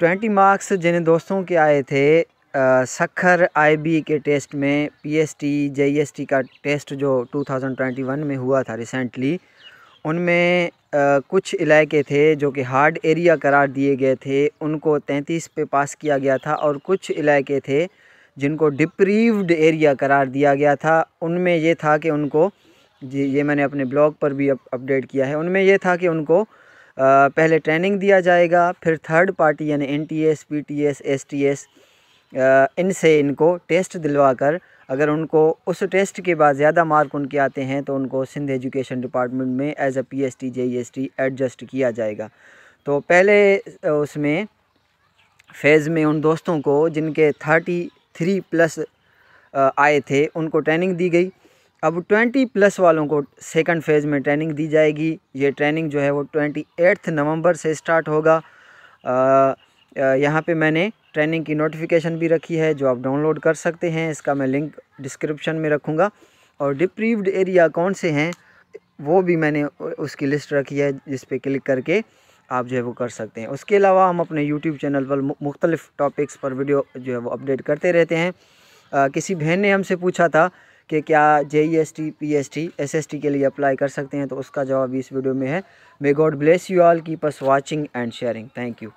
twenty marks जिन दोस्तों के आए थे सखर आई के टेस्ट में पीएसटी जेईएसटी का टेस्ट जो 2021 में हुआ था रिसेंटली उनमें कुछ इलाके थे जो कि हार्ड एरिया करार दिए गए थे उनको 33 पे पास किया गया था और कुछ इलाके थे जिनको डिप्रीव्ड एरिया करार दिया गया था उनमें ये था कि उनको जी ये मैंने अपने ब्लॉग पर भी अपडेट किया है उनमें यह था कि उनको पहले ट्रेनिंग दिया जाएगा फिर थर्ड पार्टी यानी N T S P T S S T S इनसे इनको टेस्ट दिलवा कर अगर उनको उस टेस्ट के बाद ज़्यादा मार्क उनके आते हैं तो उनको सिंध एजुकेशन डिपार्टमेंट में as a P S T J S T adjust किया जाएगा तो पहले उसमें फेज़ में उन दोस्तों को जिनके थर्टी थ्री प्लस आए थे उनको ट्रेनिंग दी गई अब ट्वेंटी प्लस वालों को सेकंड फेज़ में ट्रेनिंग दी जाएगी ये ट्रेनिंग जो है वो ट्वेंटी एट्थ नवम्बर से स्टार्ट होगा यहाँ पे मैंने ट्रेनिंग की नोटिफिकेशन भी रखी है जो आप डाउनलोड कर सकते हैं इसका मैं लिंक डिस्क्रिप्शन में रखूँगा और डिप्रीव्ड एरिया कौन से हैं वो भी मैंने उसकी लिस्ट रखी है जिस पर क्लिक करके आप जो है वो कर सकते हैं उसके अलावा हम अपने यूट्यूब चैनल पर मुख्तलिफ़ टॉपिक्स पर वीडियो जो है वो अपडेट करते रहते हैं आ, किसी बहन ने हमसे पूछा था कि क्या J E S T P S T S S T के लिए अप्लाई कर सकते हैं तो उसका जवाब इस वीडियो में है may God bless you all keep us watching and sharing thank you